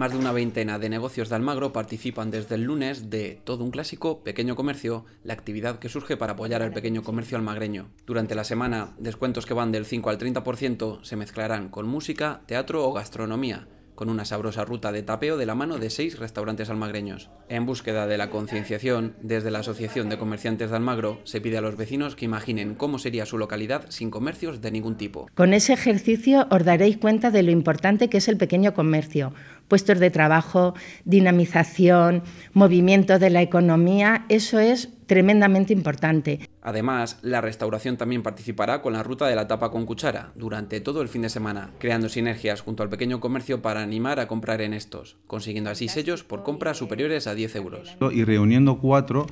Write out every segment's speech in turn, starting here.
Más de una veintena de negocios de Almagro participan desde el lunes de Todo un Clásico Pequeño Comercio, la actividad que surge para apoyar al pequeño comercio almagreño. Durante la semana, descuentos que van del 5 al 30% se mezclarán con música, teatro o gastronomía con una sabrosa ruta de tapeo de la mano de seis restaurantes almagreños. En búsqueda de la concienciación, desde la Asociación de Comerciantes de Almagro se pide a los vecinos que imaginen cómo sería su localidad sin comercios de ningún tipo. Con ese ejercicio os daréis cuenta de lo importante que es el pequeño comercio, puestos de trabajo, dinamización, movimiento de la economía, eso es tremendamente importante. Además, la restauración también participará con la ruta de la tapa con cuchara durante todo el fin de semana, creando sinergias junto al pequeño comercio para animar a comprar en estos, consiguiendo así sellos por compras superiores a 10 euros. Y reuniendo cuatro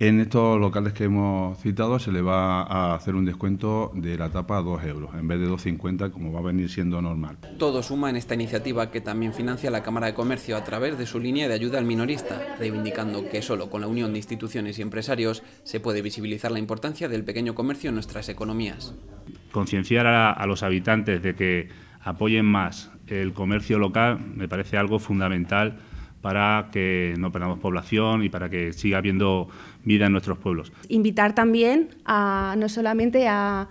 en estos locales que hemos citado se le va a hacer un descuento de la tapa a 2 euros, en vez de 2,50 como va a venir siendo normal. Todo suma en esta iniciativa que también financia la Cámara de Comercio a través de su línea de ayuda al minorista, reivindicando que solo con la unión de instituciones y empresarios se puede visibilizar la importancia del pequeño comercio en nuestras economías. Concienciar a, a los habitantes de que apoyen más el comercio local me parece algo fundamental para que no perdamos población y para que siga habiendo vida en nuestros pueblos. Invitar también a, no solamente a,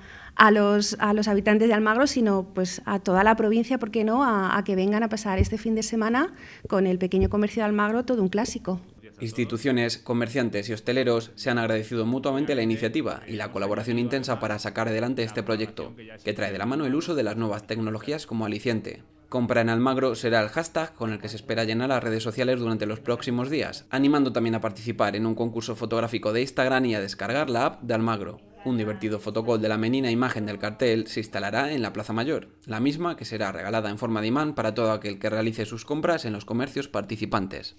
los, habitantes de Almagro, sino pues a toda la provincia, ¿por qué no?, a, a que vengan a pasar este fin de semana con el pequeño comercio de Almagro, todo un clásico. Instituciones, comerciantes y hosteleros se han agradecido mutuamente la iniciativa y la colaboración intensa para sacar adelante este proyecto, que trae de la mano el uso de las nuevas tecnologías como aliciente. Compra en Almagro será el hashtag con el que se espera llenar las redes sociales durante los próximos días, animando también a participar en un concurso fotográfico de Instagram y a descargar la app de Almagro. Un divertido fotocall de la menina imagen del cartel se instalará en la Plaza Mayor, la misma que será regalada en forma de imán para todo aquel que realice sus compras en los comercios participantes.